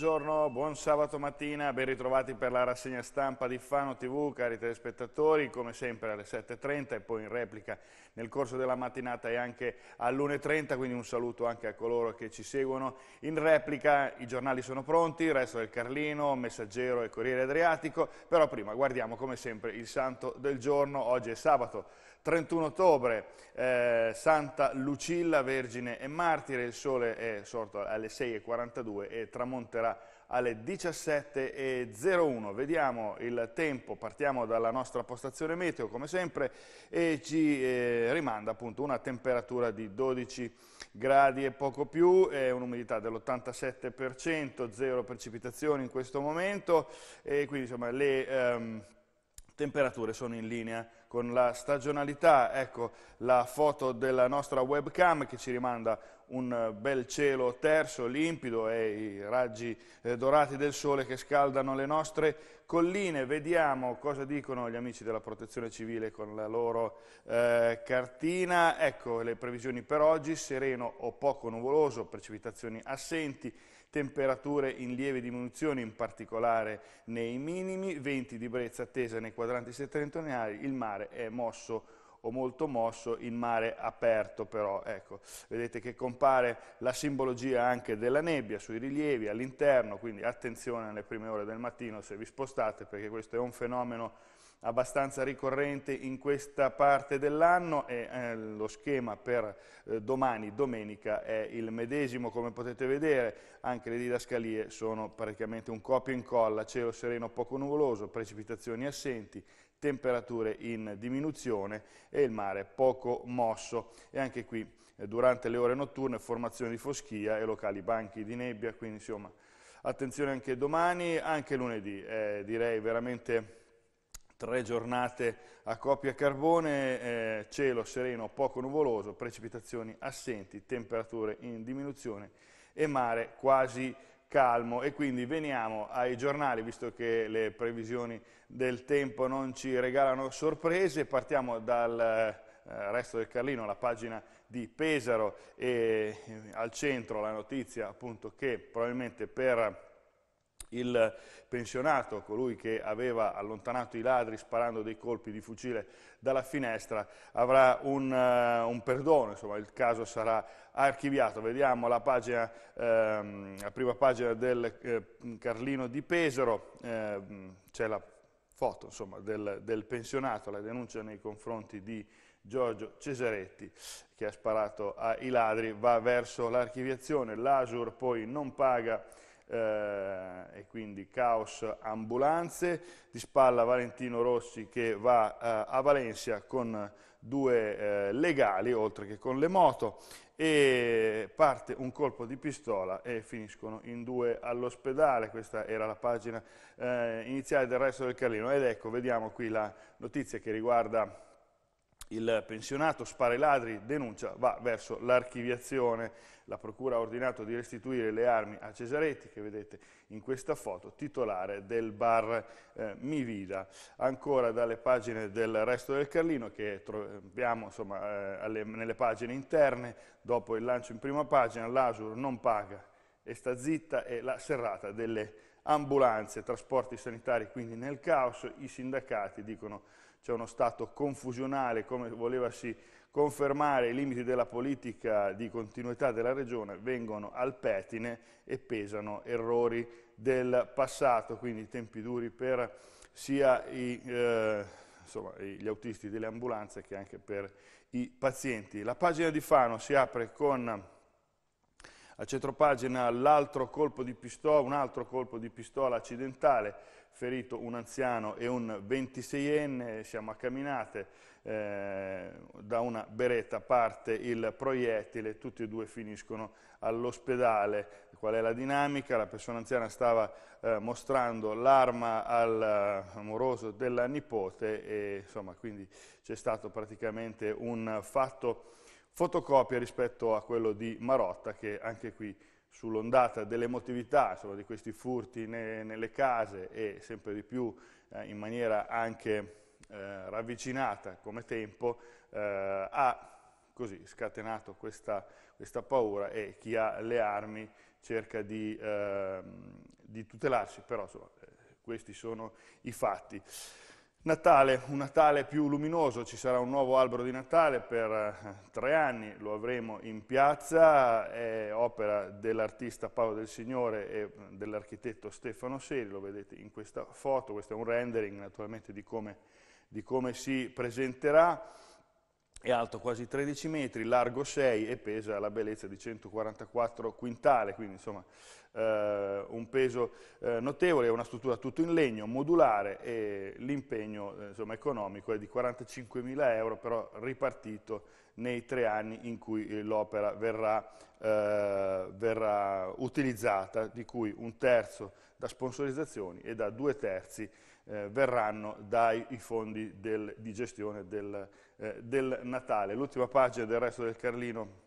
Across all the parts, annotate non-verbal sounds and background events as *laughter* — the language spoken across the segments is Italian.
Buongiorno, buon sabato mattina, ben ritrovati per la rassegna stampa di Fano TV, cari telespettatori, come sempre alle 7.30 e poi in replica nel corso della mattinata e anche all'1.30, quindi un saluto anche a coloro che ci seguono in replica. I giornali sono pronti, il resto del Carlino, Messaggero e Corriere Adriatico, però prima guardiamo come sempre il santo del giorno, oggi è sabato 31 ottobre, eh, Santa Lucilla, Vergine e Martire, il sole è sorto alle 6.42 e tramonterà ora alle 17.01. Vediamo il tempo, partiamo dalla nostra postazione meteo come sempre e ci eh, rimanda appunto una temperatura di 12 gradi e poco più, eh, un'umidità dell'87%, zero precipitazioni in questo momento e quindi insomma le... Ehm, temperature sono in linea con la stagionalità, ecco la foto della nostra webcam che ci rimanda un eh, bel cielo terso, limpido e i raggi eh, dorati del sole che scaldano le nostre colline. Vediamo cosa dicono gli amici della protezione civile con la loro eh, cartina. Ecco le previsioni per oggi, sereno o poco nuvoloso, precipitazioni assenti, temperature in lieve diminuzione, in particolare nei minimi, venti di brezza attesa nei quadranti settentrionali, il mare è mosso o molto mosso in mare aperto però, ecco, vedete che compare la simbologia anche della nebbia sui rilievi all'interno, quindi attenzione alle prime ore del mattino se vi spostate perché questo è un fenomeno abbastanza ricorrente in questa parte dell'anno e eh, lo schema per eh, domani, domenica, è il medesimo, come potete vedere anche le didascalie sono praticamente un copia e incolla, cielo sereno poco nuvoloso, precipitazioni assenti, temperature in diminuzione e il mare poco mosso e anche qui eh, durante le ore notturne formazione di foschia e locali banchi di nebbia, quindi insomma attenzione anche domani, anche lunedì, eh, direi veramente tre giornate a coppia carbone, eh, cielo sereno, poco nuvoloso, precipitazioni assenti, temperature in diminuzione e mare quasi calmo e quindi veniamo ai giornali, visto che le previsioni del tempo non ci regalano sorprese, partiamo dal eh, resto del Carlino, la pagina di Pesaro e eh, al centro la notizia appunto che probabilmente per il pensionato, colui che aveva allontanato i ladri sparando dei colpi di fucile dalla finestra, avrà un, uh, un perdono, insomma il caso sarà archiviato. Vediamo la, pagina, ehm, la prima pagina del eh, Carlino di Pesaro, ehm, c'è la foto insomma, del, del, pensionato, la denuncia nei confronti di Giorgio Cesaretti che ha sparato ai ladri, va verso l'archiviazione, l'Asur poi non paga eh, e quindi caos ambulanze, di spalla Valentino Rossi che va eh, a Valencia con due eh, legali oltre che con le moto e parte un colpo di pistola e finiscono in due all'ospedale, questa era la pagina eh, iniziale del resto del Carlino ed ecco vediamo qui la notizia che riguarda il pensionato spara i ladri, denuncia, va verso l'archiviazione. La Procura ha ordinato di restituire le armi a Cesaretti, che vedete in questa foto, titolare del bar eh, Mi Vida. Ancora dalle pagine del resto del Carlino, che troviamo insomma, eh, alle, nelle pagine interne, dopo il lancio in prima pagina, l'Asur non paga e sta zitta, e la serrata delle ambulanze, trasporti sanitari quindi nel caos, i sindacati dicono c'è uno Stato confusionale, come volevasi confermare i limiti della politica di continuità della regione, vengono al pettine e pesano errori del passato, quindi tempi duri per sia i, eh, insomma, gli autisti delle ambulanze che anche per i pazienti. La pagina di Fano si apre con a centropagina l'altro colpo di pistola, un altro colpo di pistola accidentale, ferito un anziano e un 26enne, siamo a camminate, eh, da una beretta parte il proiettile, tutti e due finiscono all'ospedale. Qual è la dinamica? La persona anziana stava eh, mostrando l'arma al eh, moroso della nipote e insomma quindi c'è stato praticamente un fatto fotocopia rispetto a quello di Marotta che anche qui sull'ondata dell'emotività, insomma, di questi furti ne, nelle case e sempre di più eh, in maniera anche eh, ravvicinata come tempo, eh, ha così scatenato questa, questa, paura e chi ha le armi cerca di, ehm, di tutelarsi, però insomma, eh, questi sono i fatti. Natale, un Natale più luminoso, ci sarà un nuovo albero di Natale per eh, tre anni, lo avremo in piazza, è opera dell'artista Paolo del Signore e dell'architetto Stefano Seri, lo vedete in questa foto, questo è un rendering naturalmente di come, di come si presenterà è alto quasi 13 metri, largo 6 e pesa la bellezza di 144 quintale, quindi insomma eh, un peso eh, notevole, è una struttura tutto in legno, modulare e l'impegno eh, economico è di 45.000 euro però ripartito nei tre anni in cui eh, l'opera verrà, eh, verrà utilizzata, di cui un terzo da sponsorizzazioni e da due terzi da eh, verranno dai fondi del, di gestione del, eh, del Natale. L'ultima pagina del resto del Carlino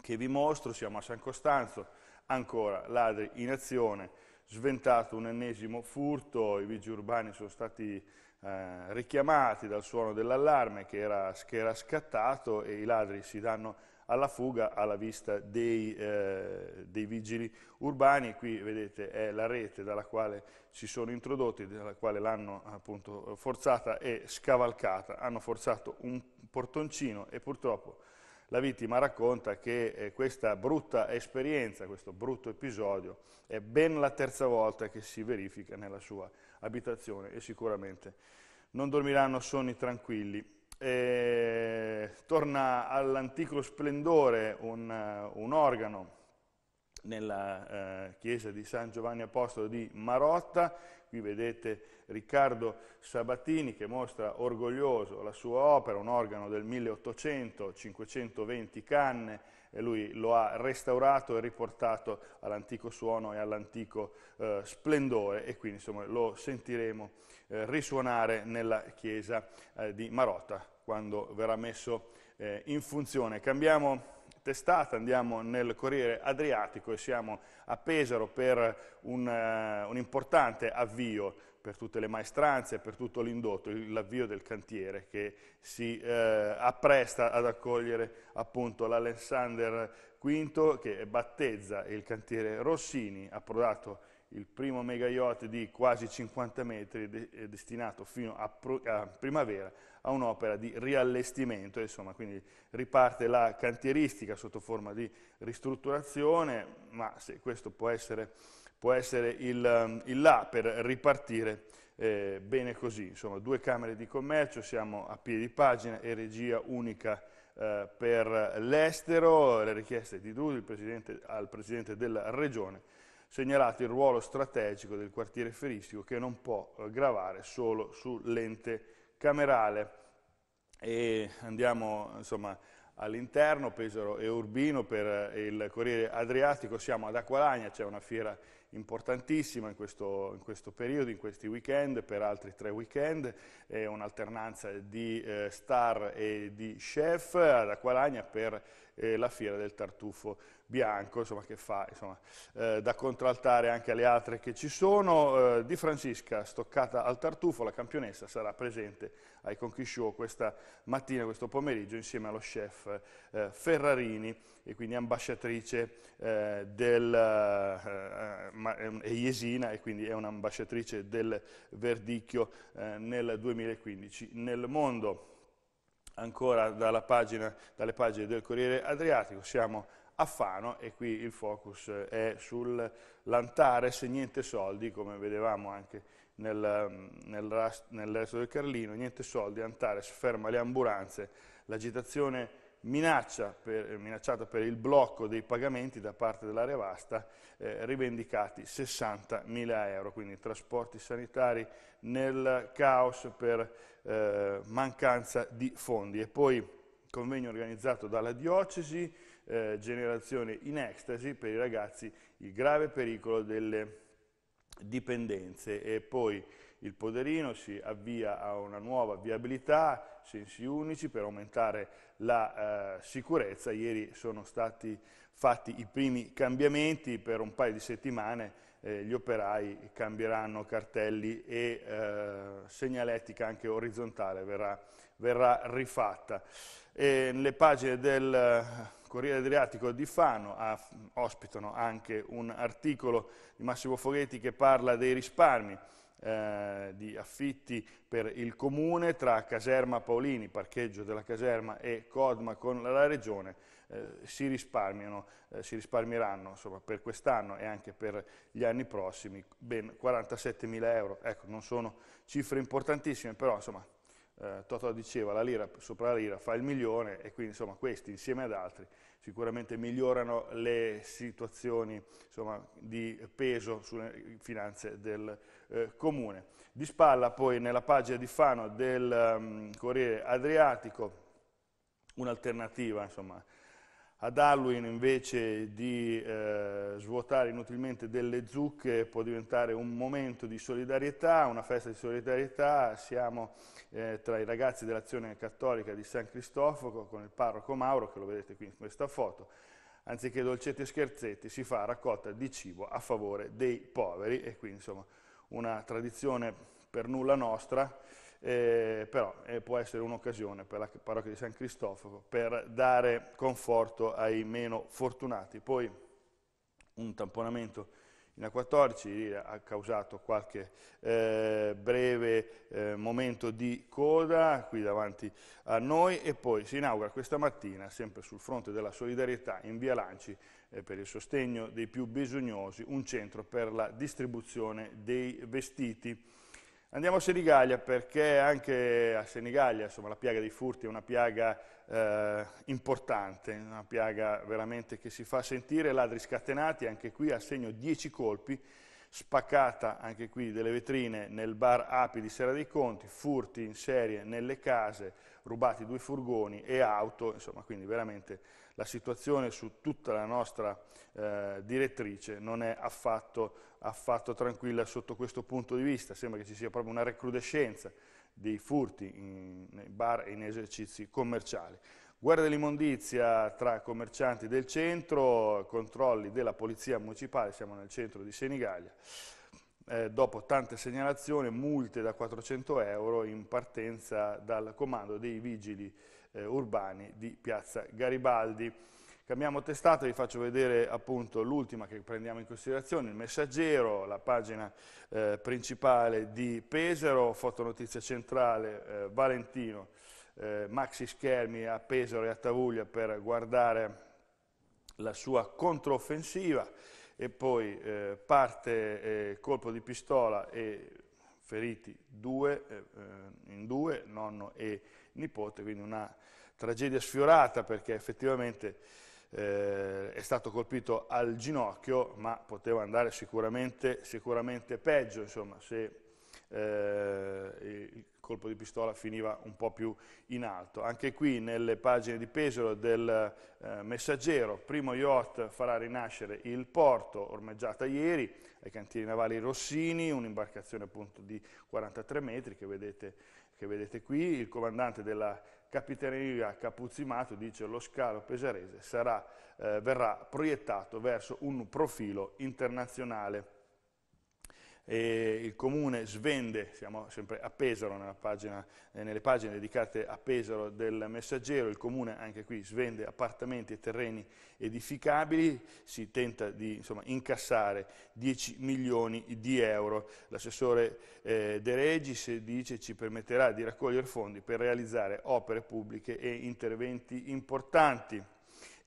che vi mostro, siamo a San Costanzo, ancora ladri in azione, sventato un ennesimo furto, i vigili urbani sono stati eh, richiamati dal suono dell'allarme che, che era scattato e i ladri si danno alla fuga alla vista dei, eh, dei vigili urbani. Qui vedete è la rete dalla quale si sono introdotti, dalla quale l'hanno appunto forzata e scavalcata. Hanno forzato un portoncino e purtroppo la vittima racconta che eh, questa brutta esperienza, questo brutto episodio, è ben la terza volta che si verifica nella sua abitazione e sicuramente non dormiranno sonni tranquilli eh, torna all'antico splendore un, eh, un organo nella eh, chiesa di San Giovanni Apostolo di Marotta, qui vedete Riccardo Sabatini che mostra orgoglioso la sua opera, un organo del 1800, 520 canne, e lui lo ha restaurato e riportato all'antico suono e all'antico eh, splendore e quindi insomma, lo sentiremo eh, risuonare nella chiesa eh, di Marotta quando verrà messo eh, in funzione. Cambiamo testata, andiamo nel Corriere Adriatico e siamo a Pesaro per un, uh, un importante avvio per tutte le maestranze, per tutto l'indotto, l'avvio del cantiere che si eh, appresta ad accogliere appunto l'Alessander V che battezza il cantiere Rossini, approdato il primo mega yacht di quasi 50 metri de eh, destinato fino a, a primavera a un'opera di riallestimento, insomma, quindi riparte la cantieristica sotto forma di ristrutturazione, ma se questo può essere può essere il, ehm, il là per ripartire eh, bene così. Insomma, due camere di commercio, siamo a piedi pagina e regia unica eh, per l'estero, le richieste di Drusi presidente, al Presidente della Regione, segnalato il ruolo strategico del quartiere feristico che non può eh, gravare solo sull'ente camerale. E andiamo, insomma, all'interno, Pesaro e Urbino per eh, il Corriere Adriatico, siamo ad Acqualagna, c'è una fiera importantissima in questo, in questo, periodo, in questi weekend, per altri tre weekend, è un'alternanza di eh, star e di chef ad Acqualagna per eh, la fiera del tartufo bianco, insomma, che fa insomma, eh, da contraltare anche alle altre che ci sono. Eh, di Francisca, stoccata al tartufo, la campionessa sarà presente ai Conchi Show questa mattina, questo pomeriggio, insieme allo chef eh, Ferrarini e quindi ambasciatrice eh, del, eh, eh, ma, è Iesina e quindi è un'ambasciatrice del verdicchio nel 2015 nel mondo. Ancora pagina, dalle pagine del Corriere Adriatico siamo a Fano e qui il focus eh, è sull'Antares, niente soldi, come vedevamo anche nel, mm, nel, nel resto del Carlino, niente soldi, Antares ferma le ambulanze, l'agitazione per, eh, minacciata per il blocco dei pagamenti da parte dell'area vasta, eh, rivendicati 60.000 euro, quindi trasporti sanitari nel caos per eh, mancanza di fondi. E poi convegno organizzato dalla diocesi, eh, generazione in ecstasy, per i ragazzi il grave pericolo delle dipendenze e poi il Poderino si avvia a una nuova viabilità, sensi unici per aumentare la eh, sicurezza. Ieri sono stati fatti i primi cambiamenti, per un paio di settimane eh, gli operai cambieranno cartelli e eh, segnaletica anche orizzontale verrà, verrà rifatta. E le pagine del Corriere Adriatico di Fano ha, ospitano anche un articolo di Massimo Foghetti che parla dei risparmi eh, di affitti per il comune tra Caserma Paolini, parcheggio della caserma e Codma con la regione eh, si, eh, si risparmieranno insomma, per quest'anno e anche per gli anni prossimi ben 47 mila euro. Ecco, non sono cifre importantissime, però insomma eh, Toto diceva la lira sopra la lira fa il milione e quindi insomma, questi insieme ad altri sicuramente migliorano le situazioni insomma, di peso sulle finanze del eh, comune. Di spalla poi nella pagina di Fano del um, Corriere Adriatico un'alternativa insomma ad Halloween invece di eh, svuotare inutilmente delle zucche può diventare un momento di solidarietà, una festa di solidarietà, siamo eh, tra i ragazzi dell'azione cattolica di San Cristoforo con il parroco Mauro, che lo vedete qui in questa foto, anziché dolcetti e scherzetti si fa raccolta di cibo a favore dei poveri e quindi insomma una tradizione per nulla nostra eh, però eh, può essere un'occasione per la parrocchia di San Cristoforo per dare conforto ai meno fortunati. Poi un tamponamento in A14 eh, ha causato qualche eh, breve eh, momento di coda qui davanti a noi e poi si inaugura questa mattina, sempre sul fronte della solidarietà, in Via Lanci, eh, per il sostegno dei più bisognosi, un centro per la distribuzione dei vestiti. Andiamo a Senigallia perché anche a Senigallia insomma, la piaga dei furti è una piaga eh, importante, una piaga veramente che si fa sentire, ladri scatenati, anche qui a segno 10 colpi spaccata anche qui delle vetrine nel bar Api di Sera dei Conti, furti in serie nelle case, rubati due furgoni e auto, insomma quindi veramente la situazione su tutta la nostra eh, direttrice non è affatto, affatto tranquilla sotto questo punto di vista, sembra che ci sia proprio una recrudescenza dei furti in bar e in esercizi commerciali. Guerra dell'immondizia tra commercianti del centro, controlli della polizia municipale, siamo nel centro di Senigallia, eh, dopo tante segnalazioni, multe da 400 euro in partenza dal comando dei vigili eh, urbani di Piazza Garibaldi. Cambiamo testata, vi faccio vedere appunto l'ultima che prendiamo in considerazione, il messaggero, la pagina eh, principale di Pesaro, fotonotizia centrale, eh, Valentino, eh, maxi schermi a Pesaro e a Tavuglia per guardare la sua controffensiva e poi eh, parte eh, colpo di pistola e feriti due, eh, eh, in due, nonno e nipote, quindi una tragedia sfiorata perché effettivamente eh, è stato colpito al ginocchio, ma poteva andare sicuramente, sicuramente peggio, insomma, se eh, il colpo di pistola finiva un po' più in alto. Anche qui nelle pagine di Pesaro del eh, Messaggero, primo yacht farà rinascere il porto, ormeggiata ieri, ai cantieri navali Rossini, un'imbarcazione appunto di 43 metri che vedete, che vedete qui, il comandante della Capitaneria Capuzzimato dice lo scalo pesarese sarà, eh, verrà proiettato verso un profilo internazionale e il comune svende, siamo sempre a Pesaro, pagina, eh, nelle pagine dedicate a Pesaro del messaggero, il comune anche qui svende appartamenti e terreni edificabili, si tenta di insomma, incassare 10 milioni di euro. L'assessore eh, De Regis dice ci permetterà di raccogliere fondi per realizzare opere pubbliche e interventi importanti.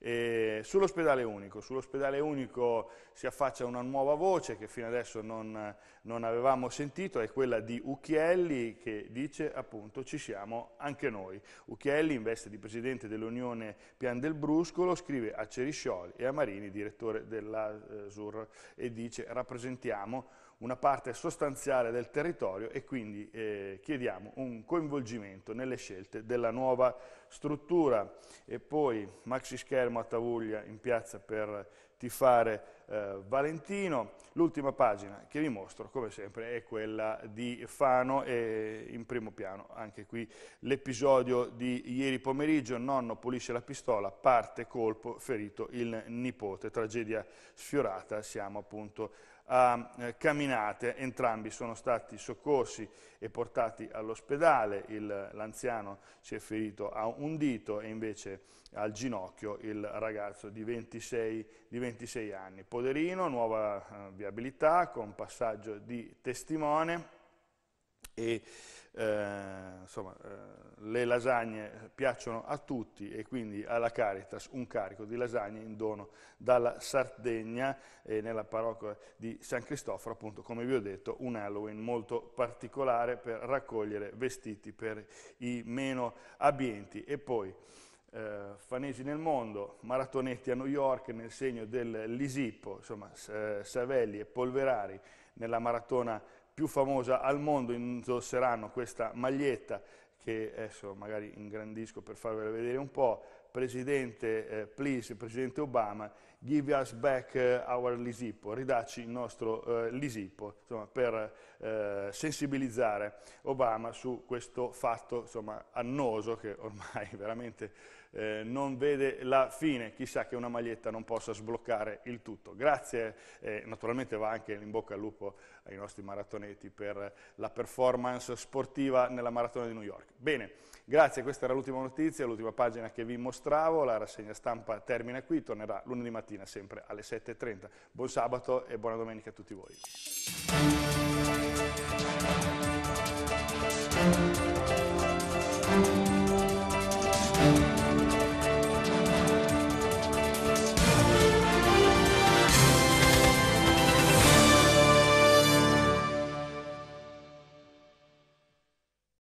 Eh, sull'ospedale unico, sull'ospedale unico si affaccia una nuova voce che fino adesso non, non, avevamo sentito, è quella di Ucchielli che dice appunto ci siamo anche noi. Ucchielli in veste di presidente dell'Unione Pian del Bruscolo scrive a Ceriscioli e a Marini, direttore dell'ASUR, eh, e dice rappresentiamo una parte sostanziale del territorio e quindi eh, chiediamo un coinvolgimento nelle scelte della nuova struttura. E poi maxi schermo a Tavuglia in piazza per tifare eh, Valentino. L'ultima pagina che vi mostro, come sempre, è quella di Fano e in primo piano anche qui l'episodio di ieri pomeriggio, nonno pulisce la pistola, parte colpo, ferito il nipote, tragedia sfiorata, siamo appunto a eh, camminate, entrambi sono stati soccorsi e portati all'ospedale, l'anziano si è ferito a un dito e invece al ginocchio il ragazzo di 26, di 26 anni. Poderino, nuova eh, viabilità con passaggio di testimone e eh, insomma, eh, le lasagne piacciono a tutti e quindi alla Caritas un carico di lasagne in dono dalla Sardegna e nella parrocchia di San Cristoforo, appunto come vi ho detto un Halloween molto particolare per raccogliere vestiti per i meno abbienti e poi eh, fanesi nel mondo, maratonetti a New York nel segno dell'Isippo, insomma eh, Savelli e Polverari nella maratona più famosa al mondo indosseranno questa maglietta che adesso magari ingrandisco per farvela vedere un po', Presidente, eh, please, Presidente Obama, give us back eh, our Lisippo, ridacci il nostro eh, Lisipo, insomma, per eh, sensibilizzare Obama su questo fatto insomma, annoso che ormai *laughs* veramente eh, non vede la fine, chissà che una maglietta non possa sbloccare il tutto. Grazie, eh, naturalmente va anche in bocca al lupo ai nostri maratoneti per la performance sportiva nella maratona di New York. Bene, grazie, questa era l'ultima notizia, l'ultima pagina che vi mostravo, la rassegna stampa termina qui, tornerà lunedì mattina sempre alle 7.30. Buon sabato e buona domenica a tutti voi.